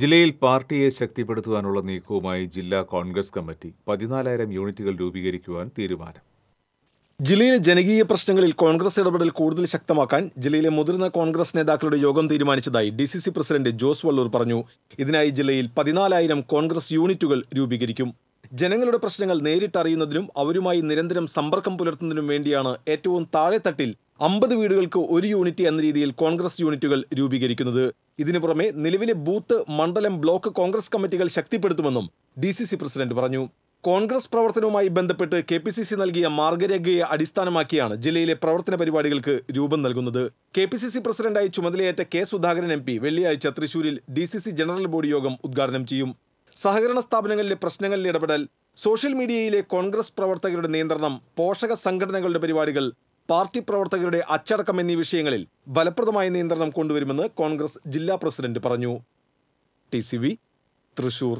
ജില്ലയിൽ പാർട്ടിയെ ശക്തിപ്പെടുത്തുവാനുള്ള നീക്കവുമായി ജില്ലാ കോൺഗ്രസ് കമ്മിറ്റി പതിനാലായിരം യൂണിറ്റുകൾ രൂപീകരിക്കുവാൻ തീരുമാനം ജില്ലയിലെ ജനകീയ പ്രശ്നങ്ങളിൽ കോൺഗ്രസ് ഇടപെടൽ കൂടുതൽ ശക്തമാക്കാൻ ജില്ലയിലെ മുതിർന്ന കോൺഗ്രസ് നേതാക്കളുടെ യോഗം തീരുമാനിച്ചതായി D C C president Jose Vallur പറഞ്ഞു ഇതിനായി ജില്ലയിൽ പതിനാലായിരം കോൺഗ്രസ് യൂണിറ്റുകൾ രൂപീകരിക്കും ജനങ്ങളുടെ പ്രശ്നങ്ങൾ നേരിട്ടറിയുന്നതിനും അവരുമായി നിരന്തരം സമ്പർക്കം പുലർത്തുന്നതിനും വേണ്ടിയാണ് ഏറ്റവും താഴെത്തട്ടിൽ അമ്പത് വീടുകൾക്ക് ഒരു യൂണിറ്റ് എന്ന രീതിയിൽ കോൺഗ്രസ് യൂണിറ്റുകൾ രൂപീകരിക്കുന്നത് ഇതിനു പുറമെ നിലവിലെ ബൂത്ത് മണ്ഡലം ബ്ലോക്ക് കോൺഗ്രസ് കമ്മിറ്റികൾ ശക്തിപ്പെടുത്തുമെന്നും ഡി സി സി പ്രസിഡന്റ് പറഞ്ഞു കോൺഗ്രസ് പ്രവർത്തനവുമായി ബന്ധപ്പെട്ട് കെ പി സി സി നൽകിയ മാർഗരേഖയെ അടിസ്ഥാനമാക്കിയാണ് ജില്ലയിലെ പ്രവർത്തന പരിപാടികൾക്ക് രൂപം നൽകുന്നത് കെ പി സി സി പ്രസിഡന്റായി ചുമതലയേറ്റ കെ സുധാകരൻ എം പി വെള്ളിയാഴ്ച തൃശൂരിൽ D C C general body യോഗം ഉദ്ഘാടനം ചെയ്യും സഹകരണ സ്ഥാപനങ്ങളിലെ പ്രശ്നങ്ങളിൽ ഇടപെടൽ സോഷ്യൽ മീഡിയയിലെ കോൺഗ്രസ് പ്രവർത്തകരുടെ നിയന്ത്രണം പോഷക സംഘടനകളുടെ പരിപാടികൾ പാർട്ടി പ്രവർത്തകരുടെ അച്ചടക്കം എന്നീ വിഷയങ്ങളിൽ ഫലപ്രദമായ നിയന്ത്രണം കൊണ്ടുവരുമെന്ന് കോൺഗ്രസ് ജില്ലാ പ്രസിഡന്റ് പറഞ്ഞു ടി തൃശൂർ